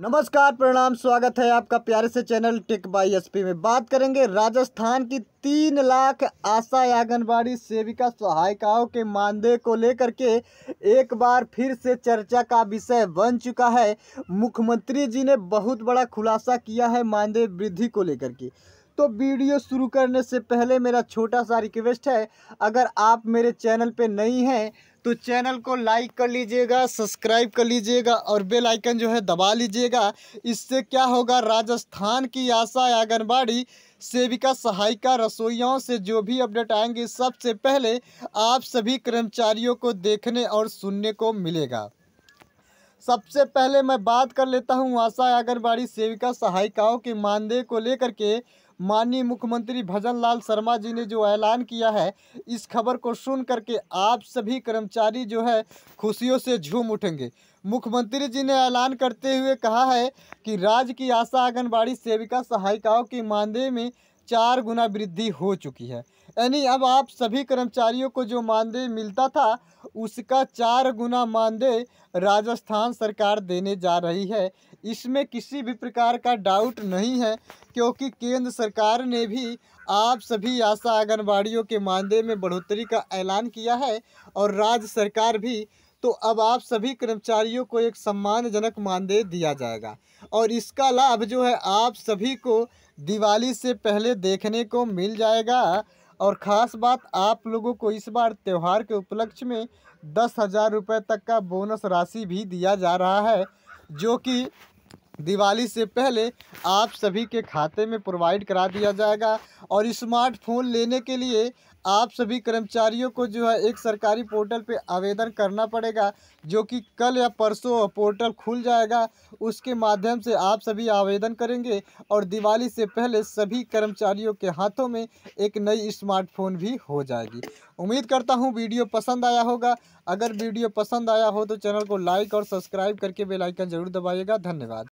नमस्कार प्रणाम स्वागत है आपका प्यारे से चैनल टिक बाई एसपी में बात करेंगे राजस्थान की तीन लाख आशा आंगनबाड़ी सेविका सहायिकाओं के मानदेय को लेकर के एक बार फिर से चर्चा का विषय बन चुका है मुख्यमंत्री जी ने बहुत बड़ा खुलासा किया है मानदेय वृद्धि को लेकर के तो वीडियो शुरू करने से पहले मेरा छोटा सा रिक्वेस्ट है अगर आप मेरे चैनल पर नहीं हैं तो चैनल को लाइक कर लीजिएगा सब्सक्राइब कर लीजिएगा और बेल आइकन जो है दबा लीजिएगा इससे क्या होगा राजस्थान की आशा आंगनबाड़ी सेविका सहायिका रसोइयों से जो भी अपडेट आएंगे सबसे पहले आप सभी कर्मचारियों को देखने और सुनने को मिलेगा सबसे पहले मैं बात कर लेता हूं आशा आंगनबाड़ी सेविका सहायिकाओं के मानदेय को लेकर के माननीय मुख्यमंत्री भजन लाल शर्मा जी ने जो ऐलान किया है इस खबर को सुन करके आप सभी कर्मचारी जो है खुशियों से झूम उठेंगे मुख्यमंत्री जी ने ऐलान करते हुए कहा है कि राज्य की आशा आंगनबाड़ी सेविका सहायिकाओं के मानदेय में चार गुना वृद्धि हो चुकी है यानी अब आप सभी कर्मचारियों को जो मानदेय मिलता था उसका चार गुना मानदेय राजस्थान सरकार देने जा रही है इसमें किसी भी प्रकार का डाउट नहीं है क्योंकि केंद्र सरकार ने भी आप सभी आशा आंगनबाड़ियों के मानदेय में बढ़ोतरी का ऐलान किया है और राज्य सरकार भी तो अब आप सभी कर्मचारियों को एक सम्मानजनक मानदेय दिया जाएगा और इसका लाभ जो है आप सभी को दिवाली से पहले देखने को मिल जाएगा और ख़ास बात आप लोगों को इस बार त्यौहार के उपलक्ष्य में दस हज़ार रुपये तक का बोनस राशि भी दिया जा रहा है जो कि दिवाली से पहले आप सभी के खाते में प्रोवाइड करा दिया जाएगा और स्मार्टफोन लेने के लिए आप सभी कर्मचारियों को जो है एक सरकारी पोर्टल पे आवेदन करना पड़ेगा जो कि कल या परसों पोर्टल खुल जाएगा उसके माध्यम से आप सभी आवेदन करेंगे और दिवाली से पहले सभी कर्मचारियों के हाथों में एक नई स्मार्टफोन भी हो जाएगी उम्मीद करता हूँ वीडियो पसंद आया होगा अगर वीडियो पसंद आया हो तो चैनल को लाइक और सब्सक्राइब करके बेलाइकन ज़रूर दबाइएगा धन्यवाद